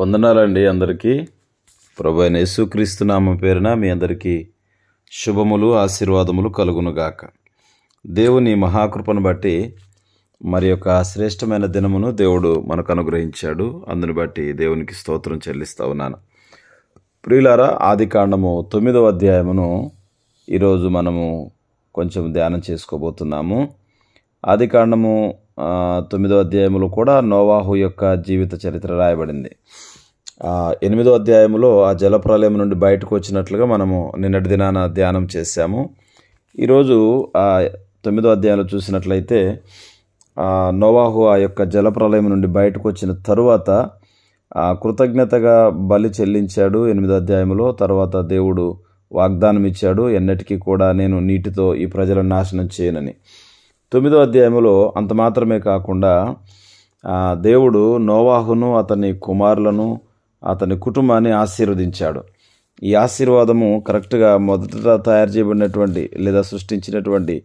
వందనాలండి అందరికీ ప్రభు అయిన యేసుక్రీస్తు నామ పేరున మీ అందరికీ శుభములు ఆశీర్వాదములు కలుగునుగాక దేవుని మహాకృపను బట్టి మరి యొక్క శ్రేష్టమైన దినమును దేవుడు మనకు అనుగ్రహించాడు అందుని బట్టి దేవునికి స్తోత్రం చెల్లిస్తూ ఉన్నాను ప్రియులారా ఆది కాండము తొమ్మిదవ అధ్యాయమును ఈరోజు మనము కొంచెం ధ్యానం చేసుకోబోతున్నాము ఆది కాండము తొమ్మిదో అధ్యాయములో కూడా నోవాహు యొక్క జీవిత చరిత్ర రాయబడింది ఎనిమిదో అధ్యాయంలో ఆ జలప్రలయం నుండి బయటకు వచ్చినట్లుగా మనము నిన్నటి దినాన ధ్యానం చేశాము ఈరోజు ఆ తొమ్మిదో అధ్యాయంలో చూసినట్లయితే నోవాహు ఆ యొక్క జలప్రలయం నుండి బయటకు వచ్చిన తరువాత కృతజ్ఞతగా బలి చెల్లించాడు ఎనిమిదో అధ్యాయంలో తర్వాత దేవుడు వాగ్దానం ఇచ్చాడు ఎన్నటికీ కూడా నేను నీటితో ఈ ప్రజలను నాశనం చేయనని తొమ్మిదో అధ్యాయంలో అంత మాత్రమే కాకుండా దేవుడు నోవాహును అతని కుమారులను అతని కుటుంబాన్ని ఆశీర్వదించాడు ఈ ఆశీర్వాదము కరెక్ట్గా మొదట తయారు చేయబడినటువంటి లేదా సృష్టించినటువంటి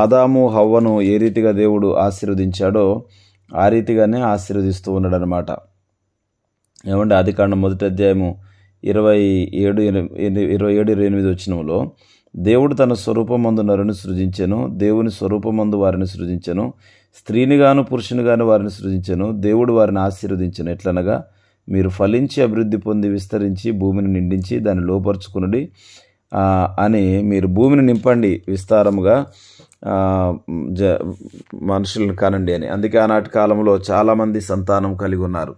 ఆదాము హవ్వను ఏ రీతిగా దేవుడు ఆశీర్వదించాడో ఆ రీతిగానే ఆశీర్వదిస్తూ ఉన్నాడు అనమాట ఏమంటే ఆది కాండం మొదటి అధ్యాయము ఇరవై ఏడు ఇరవై ఏడు ఇరవై ఎనిమిది వచ్చినములో దేవుడు తన స్వరూపమందు నరుని సృజించెను దేవుని స్వరూపమందు వారిని సృజించెను స్త్రీనిగాను పురుషునిగాను వారిని సృజించెను దేవుడు వారిని ఆశీర్వదించను ఎట్లనగా మీరు ఫలించి అభివృద్ధి పొంది విస్తరించి భూమిని నిండించి దాన్ని లోపరుచుకునుడి అని మీరు భూమిని నింపండి విస్తారముగా జ మనుషులను కానండి అని అందుకే ఆనాటి కాలంలో చాలామంది సంతానం కలిగి ఉన్నారు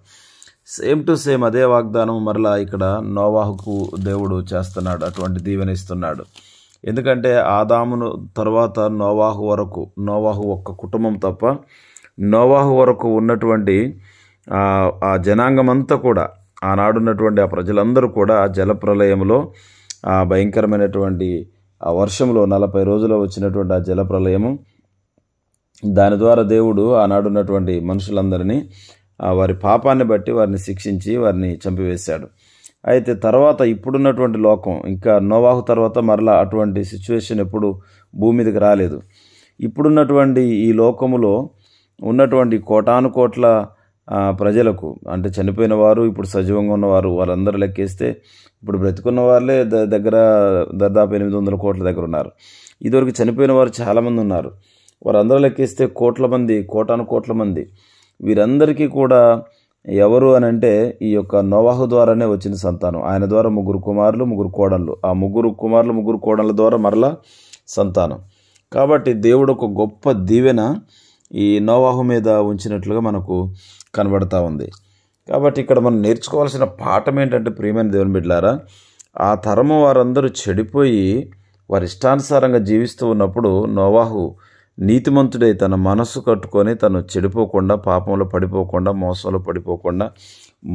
సేమ్ టు సేమ్ అదే వాగ్దానం మరలా ఇక్కడ నోవాహుకు దేవుడు చేస్తున్నాడు అటువంటి దీవెనిస్తున్నాడు ఎందుకంటే ఆదామును తర్వాత నోవాహు వరకు నోవాహు ఒక్క కుటుంబం తప్ప నోవాహు వరకు ఉన్నటువంటి ఆ జనాంగం అంతా కూడా ఉన్నటువంటి ఆ ప్రజలందరూ కూడా జల ప్రళయంలో ఆ భయంకరమైనటువంటి ఆ వర్షంలో నలభై రోజులు వచ్చినటువంటి ఆ జల ప్రళయము దాని ద్వారా దేవుడు ఆనాడు ఉన్నటువంటి మనుషులందరినీ వారి పాపాన్ని బట్టి వారిని శిక్షించి వారిని చంపివేశాడు అయితే తర్వాత ఇప్పుడున్నటువంటి లోకం ఇంకా నోవాహు తర్వాత మరలా అటువంటి సిచ్యువేషన్ ఎప్పుడు భూమి మీదకి రాలేదు ఇప్పుడున్నటువంటి ఈ లోకములో ఉన్నటువంటి కోటాను కోట్ల ప్రజలకు అంటే చనిపోయిన వారు ఇప్పుడు సజీవంగా ఉన్నవారు వాళ్ళందరూ లెక్కేస్తే ఇప్పుడు బ్రతికున్న వాళ్ళే దగ్గర దాదాపు ఎనిమిది వందల కోట్ల దగ్గర ఉన్నారు ఇదివరకు చనిపోయిన వారు చాలామంది ఉన్నారు వారందరూ లెక్కేస్తే కోట్ల మంది కోటాను కోట్ల మంది వీరందరికీ కూడా ఎవరు అని అంటే ఈ యొక్క నోవాహు ద్వారానే వచ్చిన సంతానం ఆయన ద్వారా ముగ్గురు కుమారులు ముగ్గురు కోడళ్ళు ఆ ముగ్గురు కుమారులు ముగ్గురు కోడళ్ళ ద్వారా మరలా సంతానం కాబట్టి దేవుడు ఒక గొప్ప దీవెన ఈ నోవాహు మీద ఉంచినట్లుగా మనకు కనబడతా ఉంది కాబట్టి ఇక్కడ మనం నేర్చుకోవాల్సిన పాఠం ఏంటంటే ప్రియమైన దేవుని బిడ్డలారా ఆ తరము వారందరూ చెడిపోయి వారి ఇష్టానుసారంగా జీవిస్తూ ఉన్నప్పుడు నోవాహు నీతిమంతుడై తన మనసు కట్టుకొని తను చెడిపోకుండా పాపంలో పడిపోకుండా మోసంలో పడిపోకుండా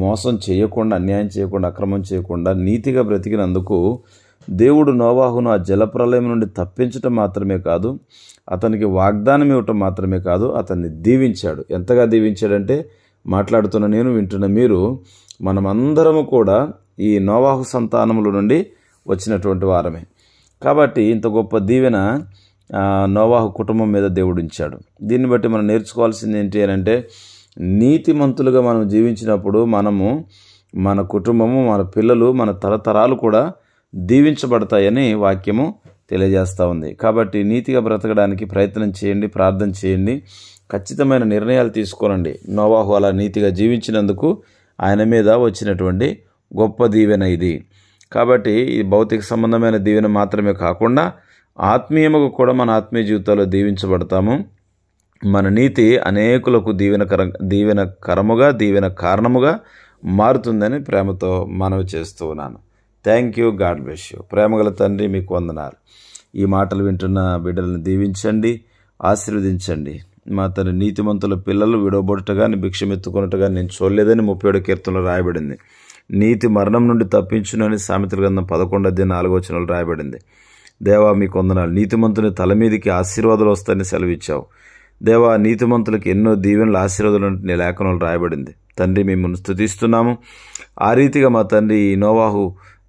మోసం చేయకుండా అన్యాయం చేయకుండా అక్రమం చేయకుండా నీతిగా బ్రతికినందుకు దేవుడు నోవాహును ఆ జలప్రలయం నుండి తప్పించటం మాత్రమే కాదు అతనికి వాగ్దానం ఇవ్వటం మాత్రమే కాదు అతన్ని దీవించాడు ఎంతగా దీవించాడంటే మాట్లాడుతున్న నేను వింటున్న మీరు మనమందరము కూడా ఈ నోవాహు సంతానముల నుండి వచ్చినటువంటి వారమే కాబట్టి ఇంత గొప్ప దీవెన నోవాహు కుటుంబం మీద దేవుడు ఉంచాడు దీన్ని బట్టి మనం నేర్చుకోవాల్సింది ఏంటి అని అంటే నీతిమంతులుగా మనం జీవించినప్పుడు మనము మన కుటుంబము మన పిల్లలు మన తరతరాలు కూడా దీవించబడతాయని వాక్యము తెలియజేస్తూ ఉంది కాబట్టి నీతిగా బ్రతకడానికి ప్రయత్నం చేయండి ప్రార్థన చేయండి ఖచ్చితమైన నిర్ణయాలు తీసుకోనండి నోవాహు అలా నీతిగా జీవించినందుకు ఆయన మీద వచ్చినటువంటి గొప్ప దీవెన ఇది కాబట్టి ఈ భౌతిక సంబంధమైన దీవెన మాత్రమే కాకుండా ఆత్మీయముగా కూడా మన ఆత్మీయ జీవితాల్లో దీవించబడతాము మన నీతి అనేకులకు దీవెనకర దీవెనకరముగా దీవెన కారణముగా మారుతుందని ప్రేమతో మనవి చేస్తూ ఉన్నాను thank you God bless you ప్రేమగల తండ్రి మీకు వందనాలు ఈ మాటలు వింటున్న బిడ్డలను దీవించండి ఆశీర్వదించండి మా తన నీతిమంతుల పిల్లలు విడవబడుట కానీ భిక్షమెత్తుకున్నట్టు కానీ నేను చూడలేదని ముప్పై ఏడు కీర్తనలో రాయబడింది నీతి మరణం నుండి తప్పించునని సామెతల గ్రంథం పదకొండు అధ్యాయ నాలుగో వచనంలో రాయబడింది దేవా మీ కొందనాలు నీతిమంతుని తల మీదకి ఆశీర్వాదాలు వస్తాయని సెలవిచ్చావు దేవా నీతిమంతులకు ఎన్నో దీవెనలు ఆశీర్వాదాలు నీ లేఖనాలు రాయబడింది తండ్రి మిమ్మల్ని స్థుతిస్తున్నాము ఆ రీతిగా మా తండ్రి నోవాహు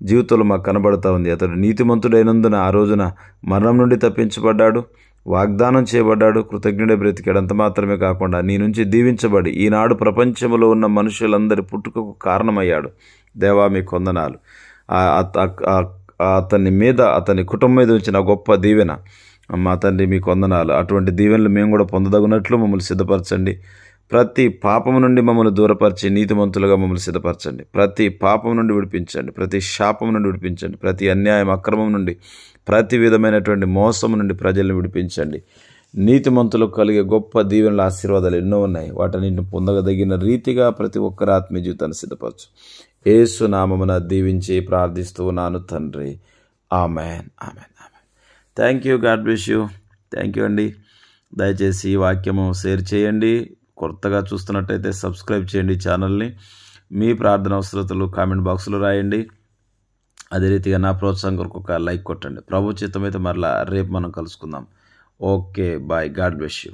జీవితంలో మాకు కనబడతా ఉంది అతడు నీతిమంతుడైనందున ఆ రోజున మరణం నుండి తప్పించబడ్డాడు వాగ్దానం చేయబడ్డాడు కృతజ్ఞుడే బ్రతికాడంత మాత్రమే కాకుండా నీ నుంచి దీవించబడి ఈనాడు ప్రపంచంలో ఉన్న మనుషులందరి పుట్టుకకు కారణమయ్యాడు దేవా మీ కొందనాలు అతని మీద అతని కుటుంబం మీద ఉంచిన గొప్ప దీవెన మా తండ్రి మీకు వందనాలు అటువంటి దీవెనలు మేము కూడా పొందదగినట్లు మమ్మల్ని సిద్ధపరచండి ప్రతి పాపం నుండి మమ్మల్ని దూరపరిచి నీతిమంతులుగా మమ్మల్ని సిద్ధపరచండి ప్రతి పాపం నుండి విడిపించండి ప్రతి శాపం నుండి విడిపించండి ప్రతి అన్యాయం అక్రమం నుండి ప్రతి విధమైనటువంటి మోసం నుండి ప్రజలను విడిపించండి నీతిమంతులకు కలిగే గొప్ప దీవెనల ఆశీర్వాదాలు ఎన్నో ఉన్నాయి వాటిని పొందగదగిన రీతిగా ప్రతి ఒక్కరి ఆత్మీయ జీవితాన్ని సిద్ధపరచు ఏసునామమున దీవించి ప్రార్థిస్తూ ఉన్నాను తండ్రి amen amen amen thank you God bless you thank you అండి దయచేసి ఈ వాక్యము షేర్ చేయండి కొత్తగా చూస్తున్నట్టయితే సబ్స్క్రైబ్ చేయండి ఛానల్ని మీ ప్రార్థన అవసరతలు కామెంట్ బాక్స్లో రాయండి అదే రీతిగా నా ప్రోత్సాహం కొరకు ఒక లైక్ కొట్టండి ప్రభుత్వం అయితే మరలా రేపు మనం కలుసుకుందాం okay bye God bless you